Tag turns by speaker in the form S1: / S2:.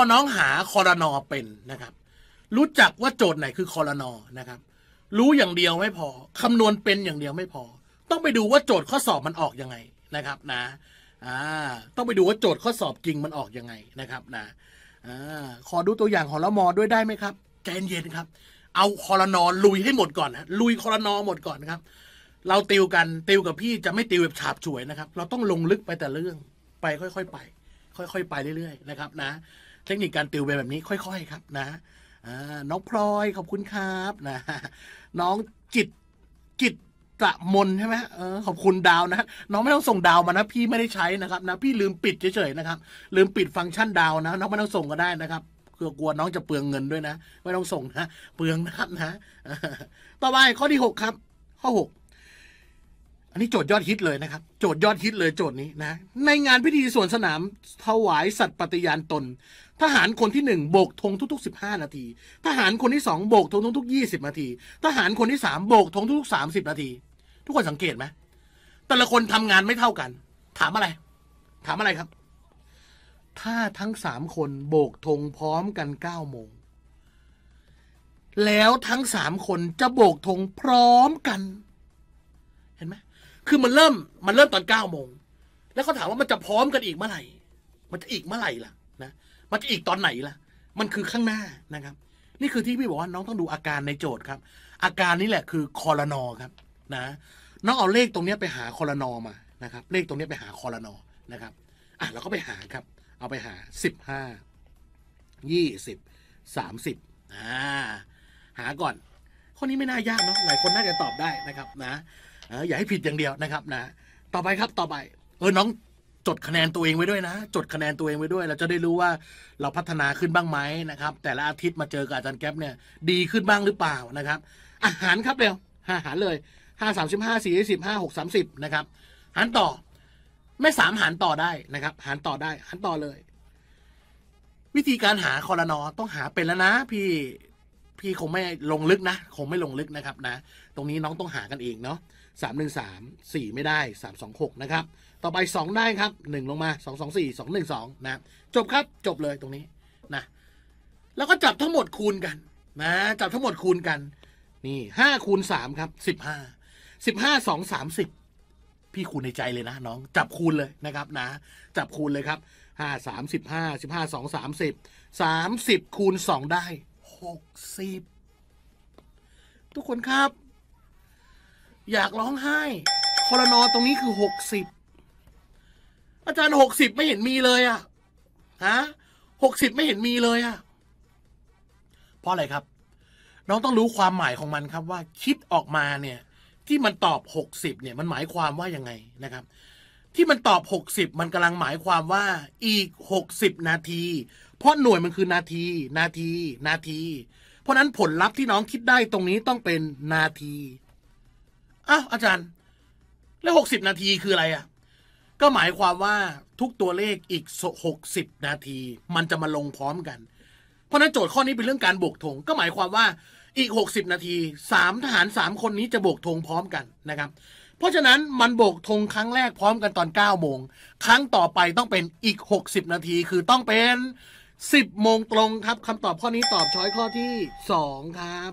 S1: พอน้องหาคอรนอเป็นนะครับ รู้จักว่าโจทย์ไหนคือคอรนอนะครับ รู้อย่างเดียวไม่พอคำนวณเป็นอย่างเดียวไม่พอ ต้องไปดูว่าโจทย์ข้อสอบมันออกยังไงนะครับนะอ่าต้องไปดูว่าโจทย์ข้อสอบจริงมันออกยังไงนะครับ นะอ่าขอดูตัวอย่างคอรมอด้วยได้ไหมครับใจเย็นครับ เอาคอรนอ ลุยให้หมดก่อนนะลุยคอรนอหมดก่อนนะครับ เราติวกัน ติวกับพี่จะไม่ติวแบบฉาบฉวยนะครับ เราต้องลงลึกไปแต่เรื่องไปค่อยๆไป ค่อยๆไปเรื่อยๆนะครับ นะเทคนิคการติวปแบบนี้ค่อย ๆ ครับนะน้องพลอย ขอบคุณครับนะน้องจิตจิตตะมนใช่ไหมเออขอบคุณดาวนะน้องไม่ต้องส่งดาวมานะพี่ไม่ได้ใช้นะครับนะพี่ลืมปิดเฉยๆนะครับลืมปิดฟังก์ชันดาวนะน้องไม่ต้องส่งก็ได้นะครับกลัวกลัวน้องจะเปลืองเงินด้วยนะไม่ต้องส่งนะเปลืองนะครับนะ ต่อไป ข้อที่หกครับข้อหกนนี้โจทย์ยอดฮิตเลยนะครับโจทย์ยอดฮิตเลย โจทย์นี้นะในงานพิธีสวนสนามถวายสัตว์ปฏิญาณตนทหารคนที่หนึ่งโบกธงทุกๆ15นาทีทหารคนที่สองโบกธงทุกๆ20นาทีทหารคนที่สามโบกธงทุกๆ30นาที ทุกคนสังเกตไหมแต่ละคนทำงานไม่เท่ากัน ถามอะไร ถามอะไรครับ ถ้าทั้งสามคนโบกธงพร้อมกัน9ก้าโมง แล้วทั้งสามคนจะโบกธงพร้อมกัน เห็นไหมคือมันเริ่มมันเริ่มตอนเก้าโมงแล้วเขาถามว่ามันจะพร้อมกันอีกเมื่อไหร่ มันจะอีกเมื่อไหร่ล่ะนะ มันจะอีกตอนไหนล่ะ มันคือข้างหน้านะครับ นี่คือที่พี่บอกว่าน้องต้องดูอาการในโจทย์ครับ อาการนี้แหละคือคอรนอครับ นะน้องเอาเลขตรงนี้ไปหาคอรนอมานะครับ เลขตรงนี้ไปหาคอรนอนะครับอ่ะเราก็ไปหาครับ เอาไปหาสิบห้ายี่สิบสามสิบอ่าหาก่อน ข้อนี้ไม่น่ายากเนาะหลายคนน่าจะตอบได้นะครับนะอย่าให้ผิดอย่างเดียวนะครับนะ ต่อไปครับ ต่อไป เออ น้องจดคะแนนตัวเองไว้ด้วยนะ จดคะแนนตัวเองไว้ด้วย เราจะได้รู้ว่าเราพัฒนาขึ้นบ้างไหมนะครับ แต่ละอาทิตย์มาเจอกับอาจารย์แก๊ปเนี่ย ดีขึ้นบ้างหรือเปล่านะครับ อาหารครับเร็วอาหารเลยห้าสามสิบห้าสี่สิบห้าหกสามสิบนะครับ หารต่อไม่สามหารต่อได้นะครับ หารต่อได้หารต่อเลย วิธีการหาคอรนอต้องหาเป็นแล้วนะพี่ พี่คงไม่ลงลึกนะ คงไม่ลงลึกนะครับนะ ตรงนี้น้องต้องหากันเองเนาะ3 1 3 4 ไม่ได้ 3 2 6 นะครับ ต่อไป 2 ได้ครับ 1 ลงมา 2 2 4 2 1 2 นะจบครับจบเลยตรงนี้นะ แล้วก็จับทั้งหมดคูณกันนะจับทั้งหมดคูณกัน นี่5คูณ3ครับ 15 15 2 30 พี่คูณในใจเลยนะน้อง จับคูณเลยนะครับนะ จับคูณเลยครับ 5 3 15 15 2 30 30คูณ 2 ได้ 60 ทุกคนครับอยากร้องไห้คอรนอตรงนี้คือหกสิบ อาจารย์หกสิบไม่เห็นมีเลยอะฮะหกสิบไม่เห็นมีเลยอะเพราะอะไรครับ น้องต้องรู้ความหมายของมันครับว่าคิดออกมาเนี่ย ที่มันตอบหกสิบเนี่ยมันหมายความว่ายังไงนะครับ ที่มันตอบหกสิบมันกำลังหมายความว่าอีกหกสิบนาที เพราะหน่วยมันคือนาทีนาทีนาที เพราะนั้นผลลัพธ์ที่น้องคิดได้ตรงนี้ต้องเป็นนาทีอ้าวอาจารย์แล้วหกสิบนาทีคืออะไรอ่ะก็หมายความว่าทุกตัวเลขอีกหกสิบนาที มันจะมาลงพร้อมกัน เพราะนั้นโจทย์ข้อนี้เป็นเรื่องการบวกทงก็หมายความว่าอีกหกสิบนาทีสามทหารสามคนนี้จะโบกทงพร้อมกันนะครับเพราะฉะนั้นมันโบกธงครั้งแรกพร้อมกันตอน9โมง ครั้งต่อไปต้องเป็นอีก 60 นาทีคือต้องเป็น 10โมงตรงครับคำตอบข้อนี้ตอบช้อยข้อที่2ครับ